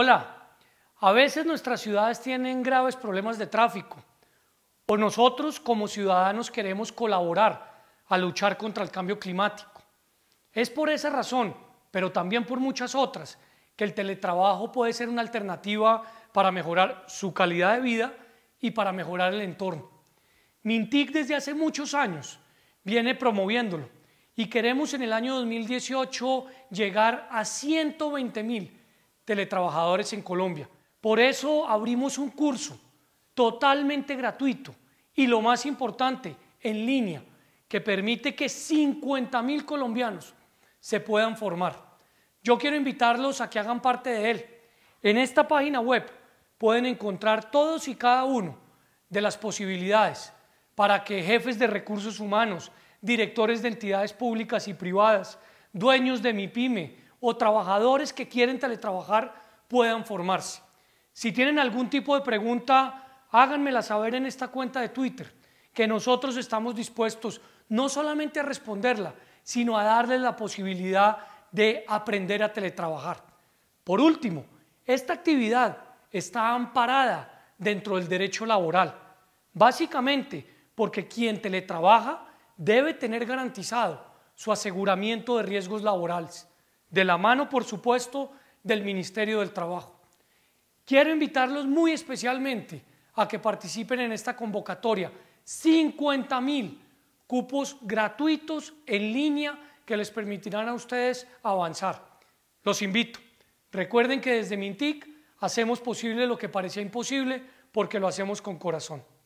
Hola, a veces nuestras ciudades tienen graves problemas de tráfico o nosotros como ciudadanos queremos colaborar a luchar contra el cambio climático. Es por esa razón, pero también por muchas otras, que el teletrabajo puede ser una alternativa para mejorar su calidad de vida y para mejorar el entorno. Mintic desde hace muchos años viene promoviéndolo y queremos en el año 2018 llegar a 120 mil teletrabajadores en Colombia. Por eso abrimos un curso totalmente gratuito y lo más importante, en línea, que permite que 50 mil colombianos se puedan formar. Yo quiero invitarlos a que hagan parte de él. En esta página web pueden encontrar todos y cada uno de las posibilidades para que jefes de recursos humanos, directores de entidades públicas y privadas, dueños de mi pyme, o trabajadores que quieren teletrabajar puedan formarse. Si tienen algún tipo de pregunta, háganmela saber en esta cuenta de Twitter, que nosotros estamos dispuestos no solamente a responderla, sino a darles la posibilidad de aprender a teletrabajar. Por último, esta actividad está amparada dentro del derecho laboral, básicamente porque quien teletrabaja debe tener garantizado su aseguramiento de riesgos laborales de la mano, por supuesto, del Ministerio del Trabajo. Quiero invitarlos muy especialmente a que participen en esta convocatoria. 50.000 mil cupos gratuitos en línea que les permitirán a ustedes avanzar. Los invito. Recuerden que desde Mintic hacemos posible lo que parecía imposible porque lo hacemos con corazón.